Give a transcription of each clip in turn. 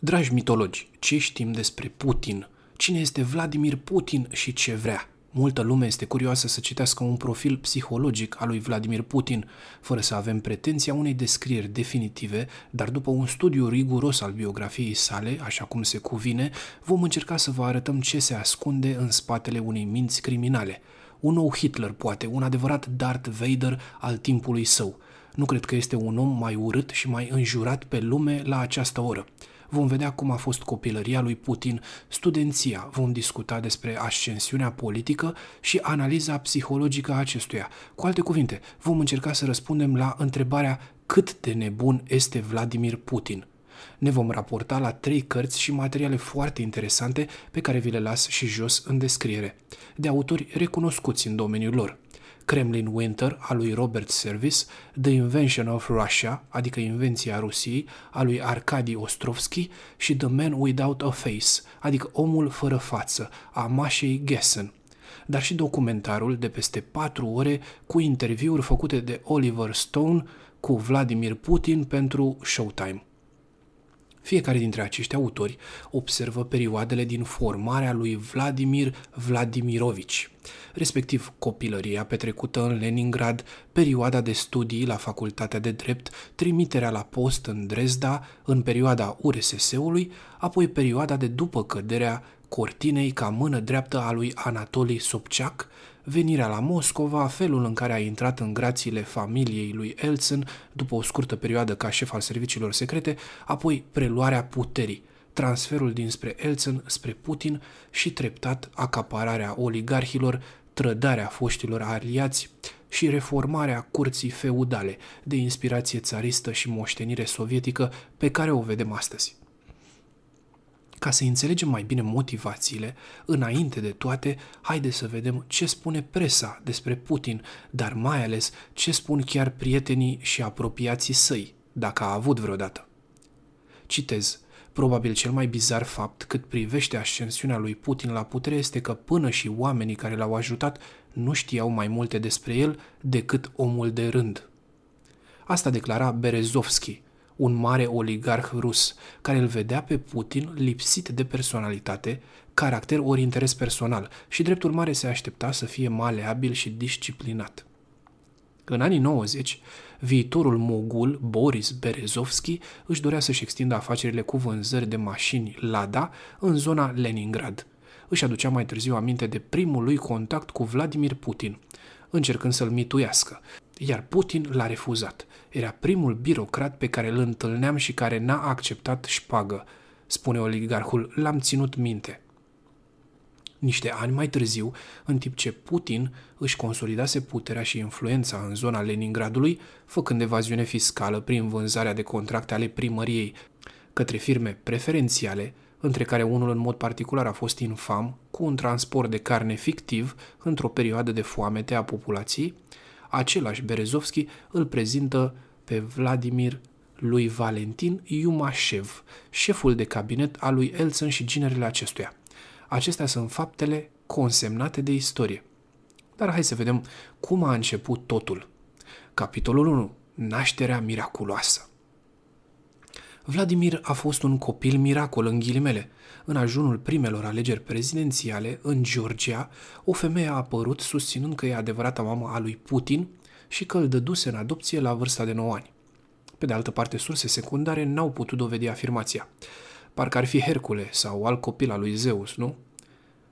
Dragi mitologi, ce știm despre Putin? Cine este Vladimir Putin și ce vrea? Multă lume este curioasă să citească un profil psihologic al lui Vladimir Putin, fără să avem pretenția unei descrieri definitive, dar după un studiu riguros al biografiei sale, așa cum se cuvine, vom încerca să vă arătăm ce se ascunde în spatele unei minți criminale. Un nou Hitler, poate, un adevărat Darth Vader al timpului său. Nu cred că este un om mai urât și mai înjurat pe lume la această oră vom vedea cum a fost copilăria lui Putin, studenția, vom discuta despre ascensiunea politică și analiza psihologică a acestuia. Cu alte cuvinte, vom încerca să răspundem la întrebarea cât de nebun este Vladimir Putin. Ne vom raporta la trei cărți și materiale foarte interesante pe care vi le las și jos în descriere, de autori recunoscuți în domeniul lor. Kremlin Winter a lui Robert Service, The Invention of Russia, adică Invenția Rusiei, a lui Arkady Ostrovski și The Man Without a Face, adică Omul fără față, a Mașei Gessen dar și documentarul de peste 4 ore cu interviuri făcute de Oliver Stone cu Vladimir Putin pentru Showtime. Fiecare dintre acești autori observă perioadele din formarea lui Vladimir Vladimirovici, respectiv copilăria petrecută în Leningrad, perioada de studii la Facultatea de Drept, trimiterea la post în Dresda în perioada URSS-ului, apoi perioada de după căderea cortinei ca mână dreaptă a lui Anatolii Sobciac, venirea la Moscova, felul în care a intrat în grațiile familiei lui Elson după o scurtă perioadă ca șef al serviciilor secrete, apoi preluarea puterii, transferul dinspre Elson spre Putin și treptat acapararea oligarhilor, trădarea foștilor aliați și reformarea curții feudale de inspirație țaristă și moștenire sovietică pe care o vedem astăzi. Ca să înțelegem mai bine motivațiile, înainte de toate, haide să vedem ce spune presa despre Putin, dar mai ales ce spun chiar prietenii și apropiații săi, dacă a avut vreodată. Citez. Probabil cel mai bizar fapt cât privește ascensiunea lui Putin la putere este că până și oamenii care l-au ajutat nu știau mai multe despre el decât omul de rând. Asta declara Berezovski, un mare oligarh rus, care îl vedea pe Putin lipsit de personalitate, caracter ori interes personal și dreptul mare se aștepta să fie maleabil și disciplinat. În anii 90, viitorul mogul Boris Berezovski își dorea să-și extindă afacerile cu vânzări de mașini Lada în zona Leningrad. Își aducea mai târziu aminte de primul lui contact cu Vladimir Putin, încercând să-l mituiască, iar Putin l-a refuzat. Era primul birocrat pe care îl întâlneam și care n-a acceptat șpagă, spune oligarhul, l-am ținut minte. Niște ani mai târziu, în timp ce Putin își consolidase puterea și influența în zona Leningradului, făcând evaziune fiscală prin vânzarea de contracte ale primăriei către firme preferențiale, între care unul în mod particular a fost infam, cu un transport de carne fictiv într-o perioadă de foamete a populației, același Berezovski îl prezintă pe Vladimir lui Valentin Iumașev, șeful de cabinet al lui Elson și ginerele acestuia. Acestea sunt faptele consemnate de istorie. Dar hai să vedem cum a început totul. Capitolul 1. Nașterea miraculoasă. Vladimir a fost un copil miracol în ghilimele. În ajunul primelor alegeri prezidențiale, în Georgia, o femeie a apărut susținând că e adevărata mamă a lui Putin și că îl dăduse în adopție la vârsta de 9 ani. Pe de altă parte, surse secundare n-au putut dovedi afirmația. Parcă ar fi Hercule sau alt copil al lui Zeus, nu?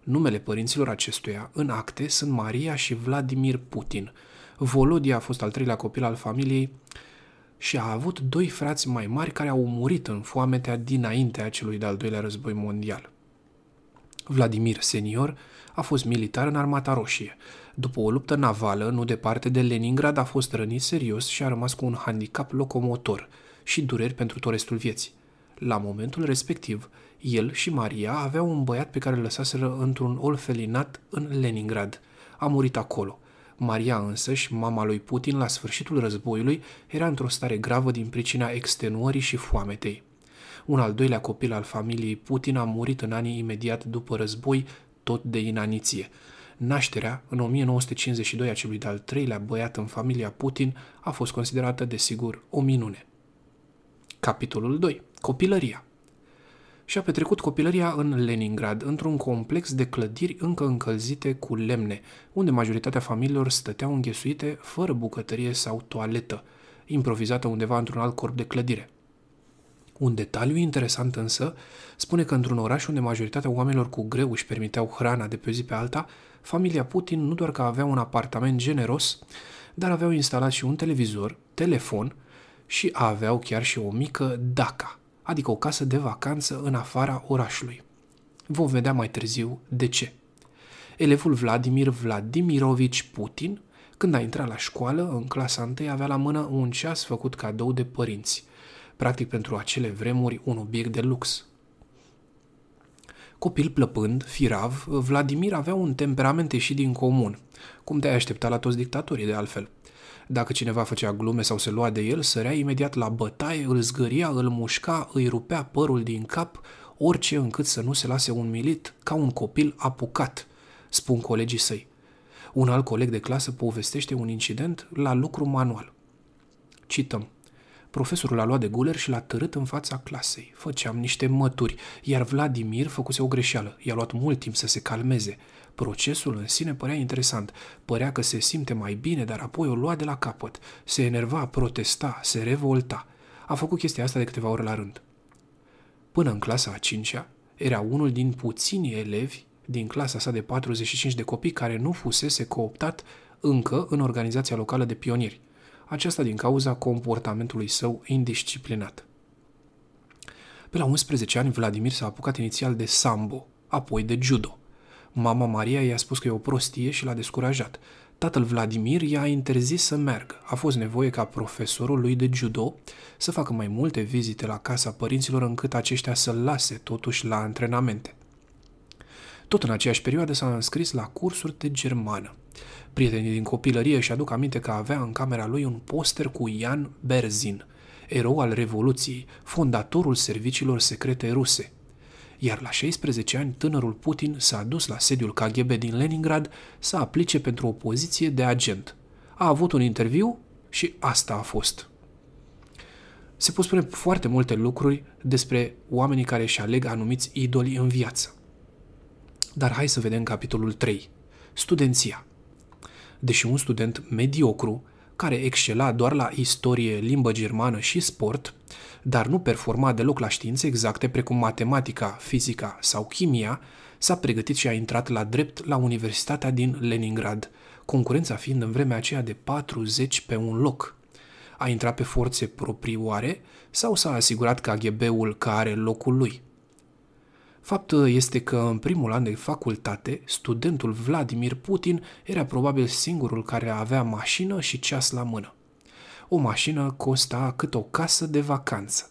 Numele părinților acestuia, în acte, sunt Maria și Vladimir Putin. Volodia a fost al treilea copil al familiei și a avut doi frați mai mari care au murit în foametea dinaintea celui de-al doilea război mondial. Vladimir Senior a fost militar în Armata Roșie. După o luptă navală, nu departe de Leningrad, a fost rănit serios și a rămas cu un handicap locomotor și dureri pentru tot restul vieții. La momentul respectiv, el și Maria aveau un băiat pe care îl lăsaseră într-un olfelinat în Leningrad. A murit acolo. Maria însăși, mama lui Putin, la sfârșitul războiului, era într-o stare gravă din pricina extenuării și foametei. Un al doilea copil al familiei Putin a murit în anii imediat după război, tot de inaniție. Nașterea, în 1952, a celui de-al treilea băiat în familia Putin a fost considerată, desigur, o minune. Capitolul 2. Copilăria și a petrecut copilăria în Leningrad, într-un complex de clădiri încă încălzite cu lemne, unde majoritatea familiilor stăteau înghesuite fără bucătărie sau toaletă, improvizată undeva într-un alt corp de clădire. Un detaliu interesant însă spune că într-un oraș unde majoritatea oamenilor cu greu își permiteau hrana de pe zi pe alta, familia Putin nu doar că avea un apartament generos, dar aveau instalat și un televizor, telefon și aveau chiar și o mică daca – adică o casă de vacanță în afara orașului. Vom vedea mai târziu de ce. Elevul Vladimir Vladimirovici Putin, când a intrat la școală, în clasa 1, avea la mână un ceas făcut cadou de părinți, practic pentru acele vremuri un obiect de lux. Copil plăpând, firav, Vladimir avea un temperament ieșit din comun, cum te-ai aștepta la toți dictatorii de altfel – dacă cineva făcea glume sau se lua de el, sărea imediat la bătaie, îl zgâria, îl mușca, îi rupea părul din cap, orice încât să nu se lase un milit ca un copil apucat, spun colegii săi. Un alt coleg de clasă povestește un incident la lucru manual. Cităm. Profesorul a luat de guler și l-a târât în fața clasei. Făceam niște mături, iar Vladimir făcuse o greșeală. I-a luat mult timp să se calmeze. Procesul în sine părea interesant. Părea că se simte mai bine, dar apoi o lua de la capăt. Se enerva, protesta, se revolta. A făcut chestia asta de câteva ore la rând. Până în clasa a cincea, era unul din puținii elevi din clasa sa de 45 de copii care nu fusese cooptat încă în organizația locală de pionieri – aceasta din cauza comportamentului său indisciplinat. Pe la 11 ani, Vladimir s-a apucat inițial de sambo, apoi de judo. Mama Maria i-a spus că e o prostie și l-a descurajat. Tatăl Vladimir i-a interzis să meargă. A fost nevoie ca profesorul lui de judo să facă mai multe vizite la casa părinților încât aceștia să-l lase totuși la antrenamente. Tot în aceeași perioadă s-a înscris la cursuri de germană. Prietenii din copilărie își aduc aminte că avea în camera lui un poster cu Ian Berzin, erou al Revoluției, fondatorul serviciilor secrete ruse. Iar la 16 ani, tânărul Putin s-a dus la sediul KGB din Leningrad să aplice pentru o poziție de agent. A avut un interviu și asta a fost. Se pot spune foarte multe lucruri despre oamenii care își aleg anumiți idoli în viață. Dar hai să vedem capitolul 3. Studenția deși un student mediocru, care excela doar la istorie, limbă germană și sport, dar nu performa deloc la științe exacte precum matematica, fizica sau chimia, s-a pregătit și a intrat la drept la Universitatea din Leningrad, concurența fiind în vremea aceea de 40 pe un loc. A intrat pe forțe proprioare sau s-a asigurat KGB-ul că are locul lui? Fapt este că în primul an de facultate, studentul Vladimir Putin era probabil singurul care avea mașină și ceas la mână. O mașină costa cât o casă de vacanță.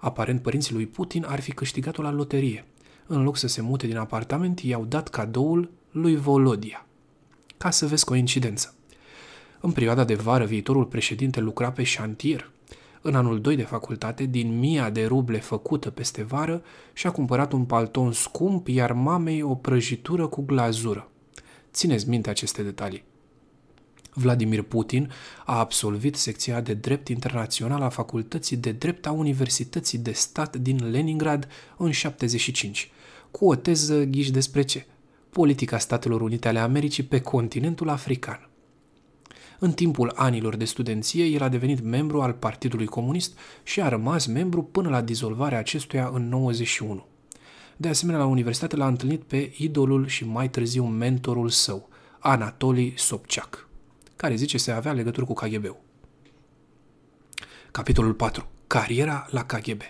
Aparent, părinții lui Putin ar fi câștigat-o la loterie. În loc să se mute din apartament, i-au dat cadoul lui Volodia. Ca să vezi coincidență. În perioada de vară, viitorul președinte lucra pe șantier, în anul 2 de facultate, din mia de ruble făcută peste vară, și-a cumpărat un palton scump, iar mamei o prăjitură cu glazură. Țineți minte aceste detalii. Vladimir Putin a absolvit secția de drept internațional a Facultății de Drept a Universității de Stat din Leningrad în 75, cu o teză ghiși despre ce? Politica Statelor Unite ale Americii pe continentul african. În timpul anilor de studenție, el a devenit membru al Partidului Comunist și a rămas membru până la dizolvarea acestuia în 91. De asemenea, la universitate l-a întâlnit pe idolul și mai târziu mentorul său, Anatoli Sobciac, care zice se avea legături cu KGB-ul. Capitolul 4. Cariera la KGB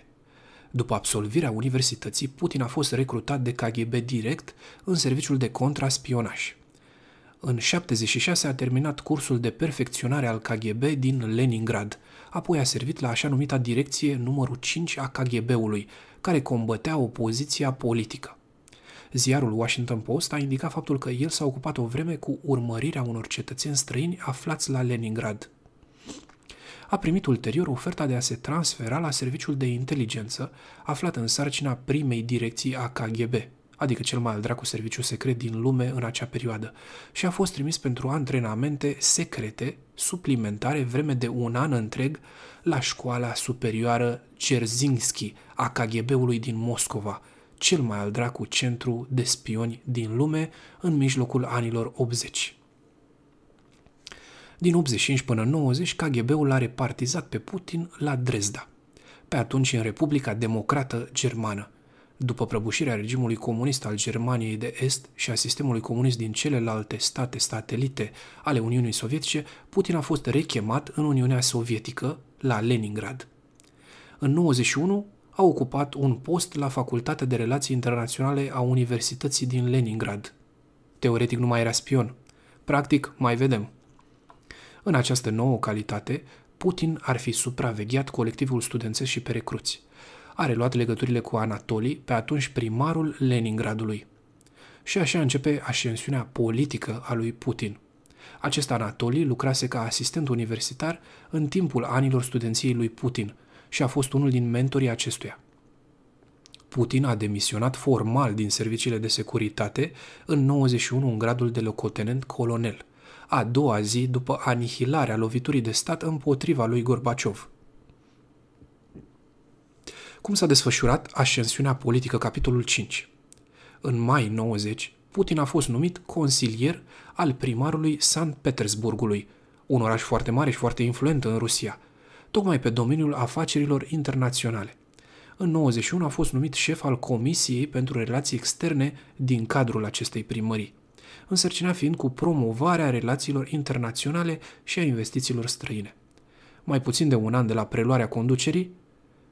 după absolvirea universității, Putin a fost recrutat de KGB direct în serviciul de contraspionaj. În 76 a terminat cursul de perfecționare al KGB din Leningrad, apoi a servit la așa numita direcție numărul 5 a KGB-ului, care combătea opoziția politică. Ziarul Washington Post a indicat faptul că el s-a ocupat o vreme cu urmărirea unor cetățeni străini aflați la Leningrad. A primit ulterior oferta de a se transfera la serviciul de inteligență, aflat în sarcina primei direcții a KGB adică cel mai al dracu serviciu secret din lume în acea perioadă, și a fost trimis pentru antrenamente secrete, suplimentare, vreme de un an întreg, la școala superioară Cerzinski a KGB-ului din Moscova, cel mai al dracu centru de spioni din lume în mijlocul anilor 80. Din 85 până 90, KGB-ul l-a repartizat pe Putin la Dresda, pe atunci în Republica Democrată Germană, după prăbușirea regimului comunist al Germaniei de Est și a sistemului comunist din celelalte state satelite ale Uniunii Sovietice, Putin a fost rechemat în Uniunea Sovietică, la Leningrad. În 91 a ocupat un post la Facultatea de Relații Internaționale a Universității din Leningrad. Teoretic nu mai era spion. Practic, mai vedem. În această nouă calitate, Putin ar fi supravegheat colectivul studențesc și pe recruți a reluat legăturile cu Anatolii, pe atunci primarul Leningradului. Și așa începe ascensiunea politică a lui Putin. Acest Anatolii lucrase ca asistent universitar în timpul anilor studenției lui Putin și a fost unul din mentorii acestuia. Putin a demisionat formal din serviciile de securitate în 91 în gradul de locotenent colonel, a doua zi după anihilarea loviturii de stat împotriva lui Gorbaciov – cum s-a desfășurat ascensiunea politică, capitolul 5? În mai 90, Putin a fost numit consilier al primarului San Petersburgului, un oraș foarte mare și foarte influent în Rusia, tocmai pe domeniul afacerilor internaționale. În 91 a fost numit șef al Comisiei pentru Relații Externe din cadrul acestei primării, însărcinat fiind cu promovarea relațiilor internaționale și a investițiilor străine. Mai puțin de un an de la preluarea conducerii,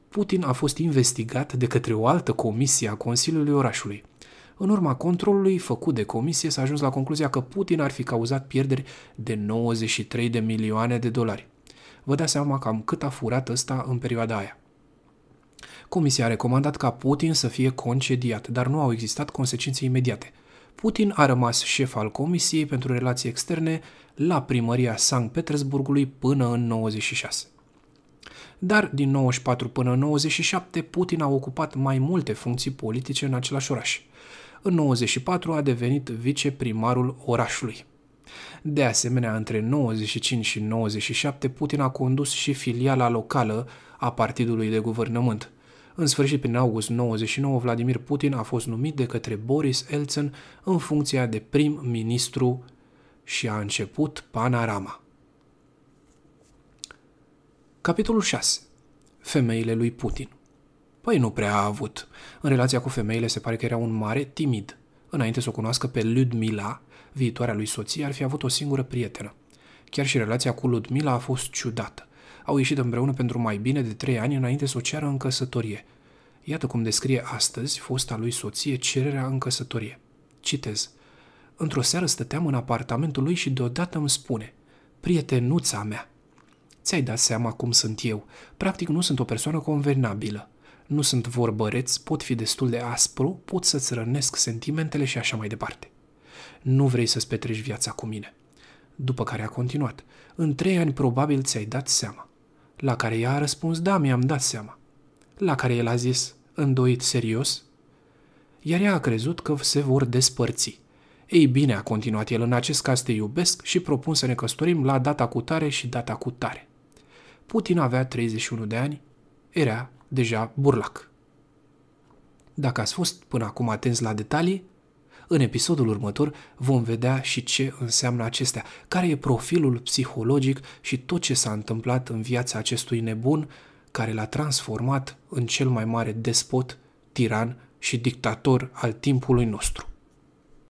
Putin a fost investigat de către o altă comisie a Consiliului Orașului. În urma controlului făcut de comisie s-a ajuns la concluzia că Putin ar fi cauzat pierderi de 93 de milioane de dolari. Vă dați seama cam cât a furat ăsta în perioada aia. Comisia a recomandat ca Putin să fie concediat, dar nu au existat consecințe imediate. Putin a rămas șef al Comisiei pentru Relații Externe la primăria Sankt Petersburgului până în 96 dar din 94 până 97 Putin a ocupat mai multe funcții politice în același oraș. În 94 a devenit viceprimarul orașului. De asemenea, între 95 și 97 Putin a condus și filiala locală a partidului de guvernământ. În sfârșit, prin august 99, Vladimir Putin a fost numit de către Boris Elțen în funcția de prim-ministru și a început panorama. Capitolul 6. Femeile lui Putin. Păi nu prea a avut. În relația cu femeile se pare că era un mare timid. Înainte să o cunoască pe Ludmila, viitoarea lui soție, ar fi avut o singură prietenă. Chiar și relația cu Ludmila a fost ciudată. Au ieșit împreună pentru mai bine de trei ani înainte să o ceară în căsătorie. Iată cum descrie astăzi fosta lui soție cererea în căsătorie. Citez. Într-o seară stăteam în apartamentul lui și deodată îmi spune Prietenuța mea, Ți-ai dat seama cum sunt eu. Practic nu sunt o persoană convenabilă. Nu sunt vorbăreț, pot fi destul de aspru, pot să-ți rănesc sentimentele și așa mai departe. Nu vrei să-ți petreci viața cu mine. După care a continuat. În trei ani probabil ți-ai dat seama. La care ea a răspuns, da, mi-am dat seama. La care el a zis, îndoit serios, iar ea a crezut că se vor despărți. Ei bine, a continuat el, în acest caz te iubesc și propun să ne căsătorim la data cu tare și data cu tare. Putin avea 31 de ani, era deja burlac. Dacă ați fost până acum atenți la detalii, în episodul următor vom vedea și ce înseamnă acestea, care e profilul psihologic și tot ce s-a întâmplat în viața acestui nebun care l-a transformat în cel mai mare despot, tiran și dictator al timpului nostru.